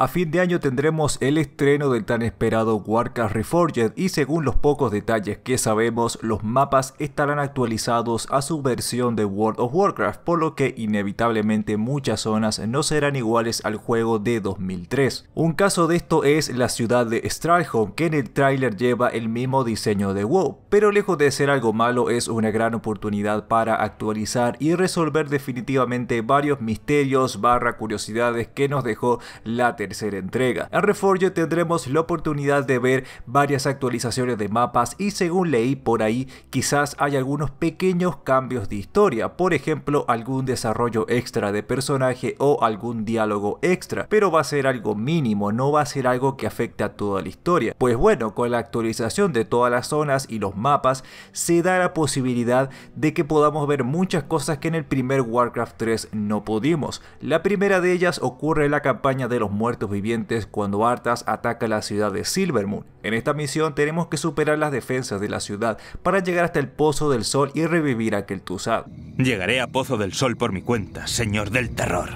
A fin de año tendremos el estreno del tan esperado Warcraft Reforged y según los pocos detalles que sabemos, los mapas estarán actualizados a su versión de World of Warcraft, por lo que inevitablemente muchas zonas no serán iguales al juego de 2003. Un caso de esto es la ciudad de Stratholme que en el tráiler lleva el mismo diseño de WoW, pero lejos de ser algo malo es una gran oportunidad para actualizar y resolver definitivamente varios misterios barra curiosidades que nos dejó la tercera entrega. En Reforge tendremos la oportunidad de ver varias actualizaciones de mapas y según leí por ahí quizás hay algunos pequeños cambios de historia, por ejemplo algún desarrollo extra de personaje o algún diálogo extra, pero va a ser algo mínimo, no va a ser algo que afecte a toda la historia. Pues bueno, con la actualización de todas las zonas y los mapas se da la posibilidad de que podamos ver muchas cosas que en el primer Warcraft 3 no pudimos. La primera de ellas ocurre en la campaña de los muertos vivientes cuando Arthas ataca la ciudad de Silvermoon. En esta misión tenemos que superar las defensas de la ciudad para llegar hasta el Pozo del Sol y revivir a Kel'Thuzad. Llegaré a Pozo del Sol por mi cuenta, señor del terror.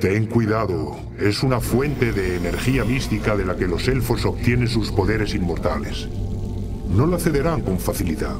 Ten cuidado, es una fuente de energía mística de la que los elfos obtienen sus poderes inmortales. No la cederán con facilidad.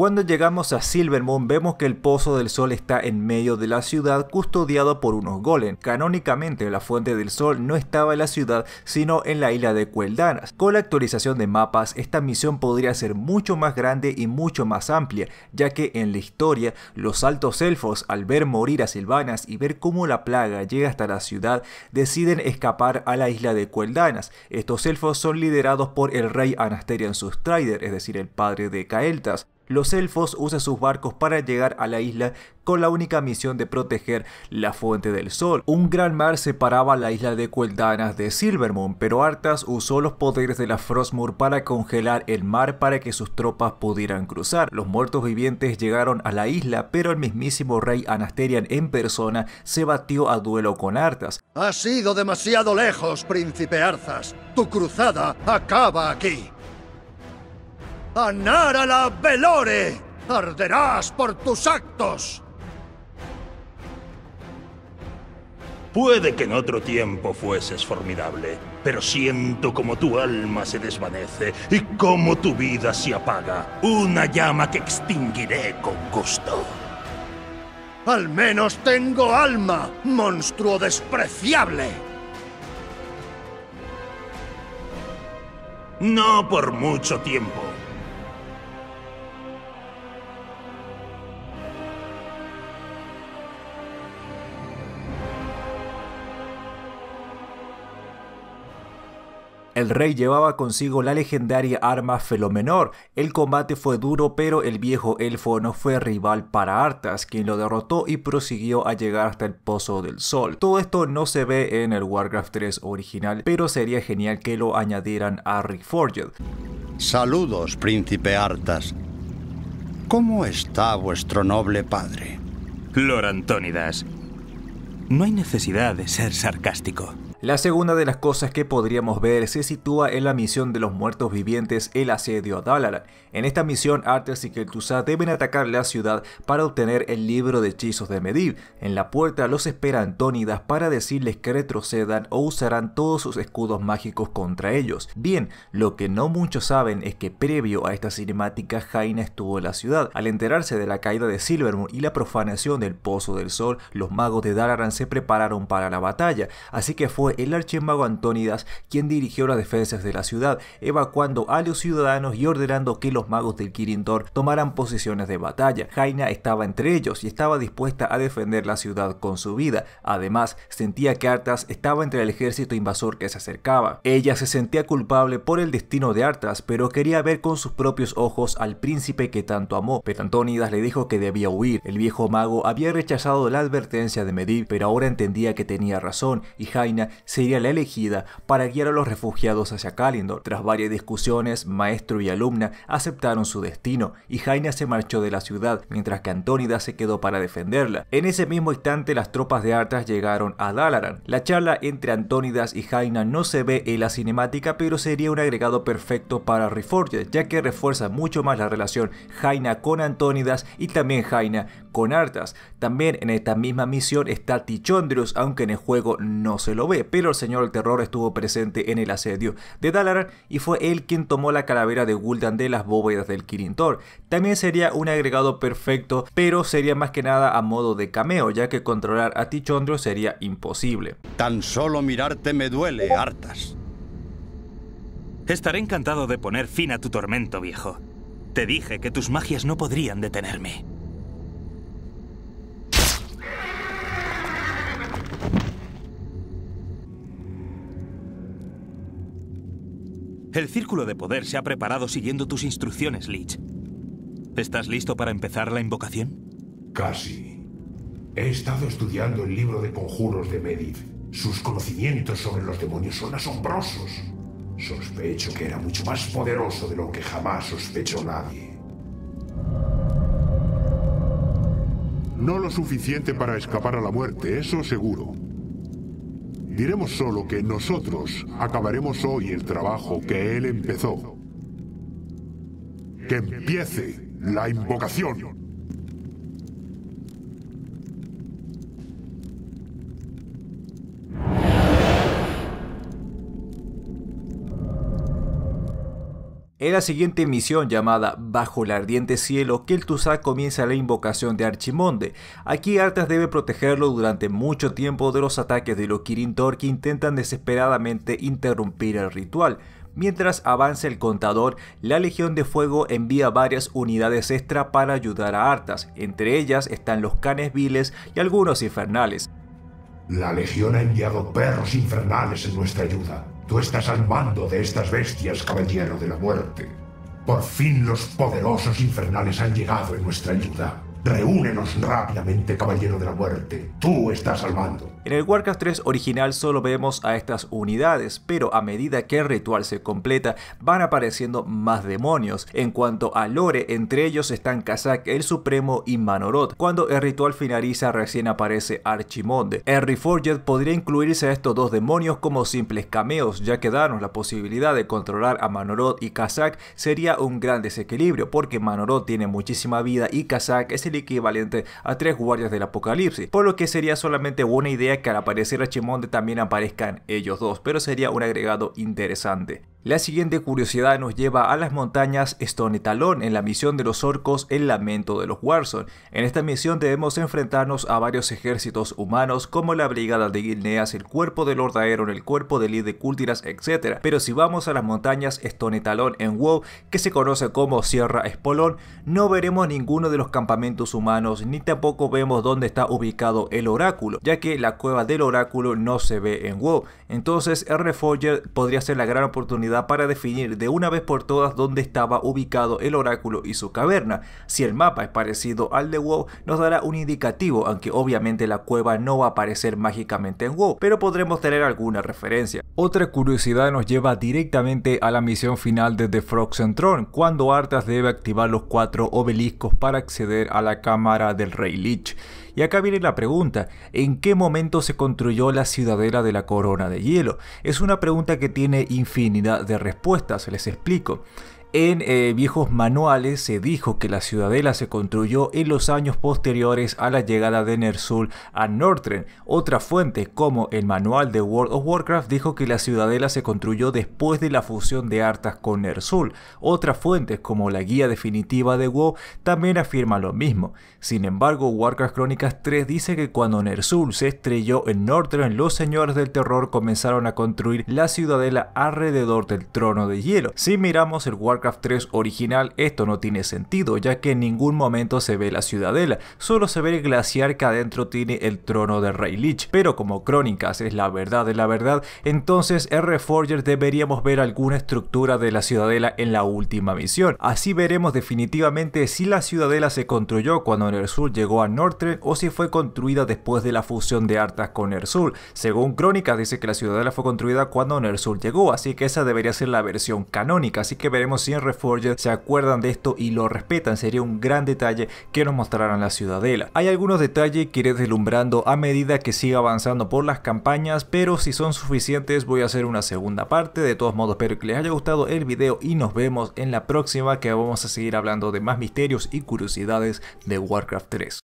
Cuando llegamos a Silvermoon vemos que el Pozo del Sol está en medio de la ciudad custodiado por unos golem. Canónicamente la Fuente del Sol no estaba en la ciudad sino en la isla de Cueldanas. Con la actualización de mapas esta misión podría ser mucho más grande y mucho más amplia ya que en la historia los altos elfos al ver morir a Silvanas y ver cómo la plaga llega hasta la ciudad deciden escapar a la isla de Cueldanas. Estos elfos son liderados por el rey Anasterian Sustrider es decir el padre de Caeltas. Los elfos usan sus barcos para llegar a la isla con la única misión de proteger la fuente del sol. Un gran mar separaba la isla de Cueldanas de Silvermoon, pero Arthas usó los poderes de la Frostmoor para congelar el mar para que sus tropas pudieran cruzar. Los muertos vivientes llegaron a la isla, pero el mismísimo rey Anasterian en persona se batió a duelo con Arthas. Has ido demasiado lejos, príncipe Arthas. Tu cruzada acaba aquí. Anara la Velore, arderás por tus actos. Puede que en otro tiempo fueses formidable, pero siento como tu alma se desvanece y como tu vida se apaga. Una llama que extinguiré con gusto. Al menos tengo alma, monstruo despreciable. No por mucho tiempo. El rey llevaba consigo la legendaria arma Felomenor. El combate fue duro, pero el viejo elfo no fue rival para Artas, quien lo derrotó y prosiguió a llegar hasta el Pozo del Sol. Todo esto no se ve en el Warcraft 3 original, pero sería genial que lo añadieran a Reforged. Saludos, príncipe Artas. ¿Cómo está vuestro noble padre? Lord no hay necesidad de ser sarcástico. La segunda de las cosas que podríamos ver se sitúa en la misión de los muertos vivientes, el asedio a Dalaran. En esta misión, Arthas y Keltusa deben atacar la ciudad para obtener el libro de hechizos de Medivh. En la puerta los esperan Tónidas para decirles que retrocedan o usarán todos sus escudos mágicos contra ellos. Bien, lo que no muchos saben es que previo a esta cinemática, Jaina estuvo en la ciudad. Al enterarse de la caída de Silvermoon y la profanación del Pozo del Sol, los magos de Dalaran se prepararon para la batalla, así que fue el archimago Antónidas quien dirigió las defensas de la ciudad, evacuando a los ciudadanos y ordenando que los magos del Quirindor tomaran posiciones de batalla. Jaina estaba entre ellos y estaba dispuesta a defender la ciudad con su vida. Además, sentía que Artas estaba entre el ejército invasor que se acercaba. Ella se sentía culpable por el destino de Artas, pero quería ver con sus propios ojos al príncipe que tanto amó. Pero Antónidas le dijo que debía huir. El viejo mago había rechazado la advertencia de Medivh, pero ahora entendía que tenía razón y Jaina sería la elegida para guiar a los refugiados hacia Kalindor. Tras varias discusiones, maestro y alumna aceptaron su destino y Jaina se marchó de la ciudad, mientras que Antónidas se quedó para defenderla. En ese mismo instante, las tropas de Arthas llegaron a Dalaran. La charla entre Antónidas y Jaina no se ve en la cinemática, pero sería un agregado perfecto para Reforged, ya que refuerza mucho más la relación Jaina con Antónidas y también Jaina con Arthas. También en esta misma misión está Tichondrius, aunque en el juego no se lo ve, pero el Señor del Terror estuvo presente en el asedio de Dalaran y fue él quien tomó la calavera de Gul'dan de las bóvedas del Kirintor. También sería un agregado perfecto, pero sería más que nada a modo de cameo, ya que controlar a Tichondrius sería imposible. Tan solo mirarte me duele, Arthas. Estaré encantado de poner fin a tu tormento, viejo. Te dije que tus magias no podrían detenerme. El círculo de poder se ha preparado siguiendo tus instrucciones, Lich. ¿Estás listo para empezar la invocación? Casi. He estado estudiando el libro de conjuros de Medivh. Sus conocimientos sobre los demonios son asombrosos. Sospecho que era mucho más poderoso de lo que jamás sospechó nadie. No lo suficiente para escapar a la muerte, eso seguro. Diremos solo que nosotros acabaremos hoy el trabajo que él empezó. Que empiece la invocación. En la siguiente misión llamada Bajo el ardiente cielo, Keltusak comienza la invocación de Archimonde. Aquí Artas debe protegerlo durante mucho tiempo de los ataques de los Kirin-Tor que intentan desesperadamente interrumpir el ritual. Mientras avanza el contador, la Legión de Fuego envía varias unidades extra para ayudar a Artas. entre ellas están los canes viles y algunos infernales. La Legión ha enviado perros infernales en nuestra ayuda. Tú estás al mando de estas bestias, caballero de la muerte. Por fin los poderosos infernales han llegado en nuestra ayuda. Reúnenos rápidamente, caballero de la muerte. Tú estás al mando. En el Warcraft 3 original solo vemos a estas unidades, pero a medida que el ritual se completa van apareciendo más demonios. En cuanto a lore, entre ellos están Kazak el Supremo y Manoroth. Cuando el ritual finaliza recién aparece Archimonde. Harry Reforged podría incluirse a estos dos demonios como simples cameos, ya que darnos la posibilidad de controlar a Manoroth y Kazak sería un gran desequilibrio, porque Manoroth tiene muchísima vida y Kazak es el equivalente a tres guardias del apocalipsis, por lo que sería solamente una idea que al aparecer Archimonde también aparezcan ellos dos, pero sería un agregado interesante. La siguiente curiosidad nos lleva a las montañas Stone Talon en la misión de los orcos El Lamento de los Warzone. En esta misión debemos enfrentarnos a varios ejércitos humanos como la brigada de Guilneas, el cuerpo del Lordaeron, el cuerpo de líder de Cultiras, etc. Pero si vamos a las montañas Stone Talon en WoW, que se conoce como Sierra Espolón, no veremos ninguno de los campamentos humanos ni tampoco vemos dónde está ubicado el oráculo, ya que la cueva del oráculo no se ve en WoW. Entonces R. Foyer podría ser la gran oportunidad para definir de una vez por todas dónde estaba ubicado el oráculo y su caverna. Si el mapa es parecido al de WoW, nos dará un indicativo, aunque obviamente la cueva no va a aparecer mágicamente en WoW, pero podremos tener alguna referencia. Otra curiosidad nos lleva directamente a la misión final de The and Throne, cuando Arthas debe activar los cuatro obeliscos para acceder a la cámara del Rey Lich. Y acá viene la pregunta, ¿en qué momento se construyó la ciudadela de la corona de hielo? Es una pregunta que tiene infinidad de respuestas, les explico. En eh, viejos manuales se dijo que la ciudadela se construyó en los años posteriores a la llegada de Nersul a Northrend. Otra fuente, como el manual de World of Warcraft, dijo que la ciudadela se construyó después de la fusión de Arthas con Nersul, Otras fuentes, como la guía definitiva de WoW, también afirma lo mismo. Sin embargo, Warcraft Crónicas 3 dice que cuando Nersul se estrelló en Northrend, los señores del terror comenzaron a construir la ciudadela alrededor del trono de hielo. Si miramos el Warcraft 3 original esto no tiene sentido, ya que en ningún momento se ve la ciudadela, solo se ve el glaciar que adentro tiene el trono de Rey Lich. Pero como Crónicas es la verdad de la verdad, entonces R-Forger deberíamos ver alguna estructura de la ciudadela en la última misión. Así veremos definitivamente si la ciudadela se construyó cuando sur llegó a Northrend o si fue construida después de la fusión de Artas con sur Según Crónicas dice que la ciudadela fue construida cuando sur llegó, así que esa debería ser la versión canónica, así que veremos si Reforger Reforged se acuerdan de esto y lo respetan. Sería un gran detalle que nos mostraran la ciudadela. Hay algunos detalles que iré deslumbrando a medida que siga avanzando por las campañas, pero si son suficientes voy a hacer una segunda parte. De todos modos, espero que les haya gustado el video y nos vemos en la próxima que vamos a seguir hablando de más misterios y curiosidades de Warcraft 3.